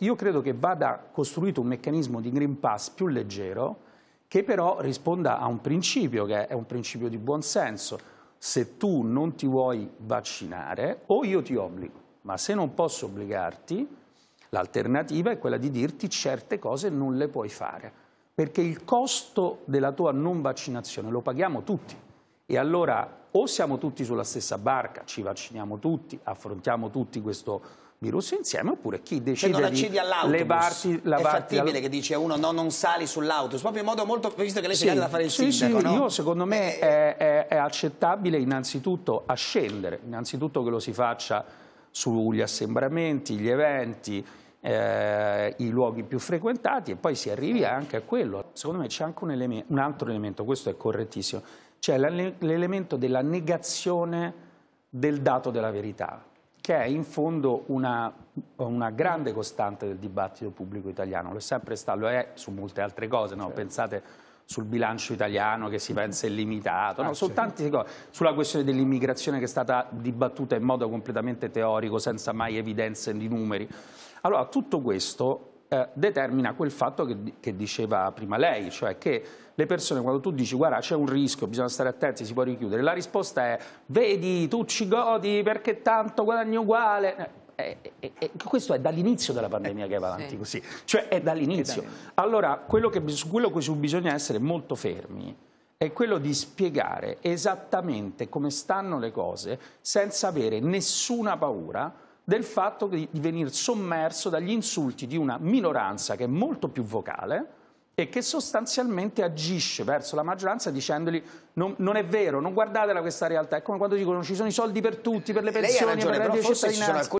Io credo che vada costruito un meccanismo di Green Pass più leggero che però risponda a un principio che è un principio di buon senso. Se tu non ti vuoi vaccinare o io ti obbligo, ma se non posso obbligarti l'alternativa è quella di dirti certe cose non le puoi fare perché il costo della tua non vaccinazione lo paghiamo tutti. E allora o siamo tutti sulla stessa barca, ci vacciniamo tutti, affrontiamo tutti questo virus insieme, oppure chi cioè, decide Se non accedi all'autobus, levarti, è fattibile al... che dice uno no, non sali sull'autobus, proprio in modo molto, visto che lei sì, si da fare il sì, sindaco, sì, no? io secondo me è, è, è accettabile innanzitutto ascendere, innanzitutto che lo si faccia sugli assembramenti, gli eventi, eh, i luoghi più frequentati e poi si arrivi anche a quello. Secondo me c'è anche un, eleme un altro elemento, questo è correttissimo, cioè l'elemento della negazione del dato della verità, che è in fondo una, una, grande costante del dibattito pubblico italiano, lo è sempre stato, lo è su molte altre cose, no? certo. pensate sul bilancio italiano che si pensa illimitato, ah, no, sono certo. tante cose, sulla questione dell'immigrazione che è stata dibattuta in modo completamente teorico, senza mai evidenze di numeri. Allora, tutto questo eh, determina quel fatto che, che, diceva prima lei, cioè che le persone quando tu dici guarda c'è un rischio, bisogna stare attenti, si può richiudere, la risposta è vedi tu ci godi perché tanto guadagni uguale, eh, e, e, e questo è dall'inizio della pandemia eh, che va eh, avanti sì. così, cioè è dall'inizio. Allora, quello che, su quello su cui bisogna essere molto fermi è quello di spiegare esattamente come stanno le cose senza avere nessuna paura del fatto di, di venire sommerso dagli insulti di una minoranza che è molto più vocale e che sostanzialmente agisce verso la maggioranza dicendogli non, non, è vero, non guardatela questa realtà, è come quando dicono ci sono i soldi per tutti, per le pensioni, ragione, per le cittadinanze.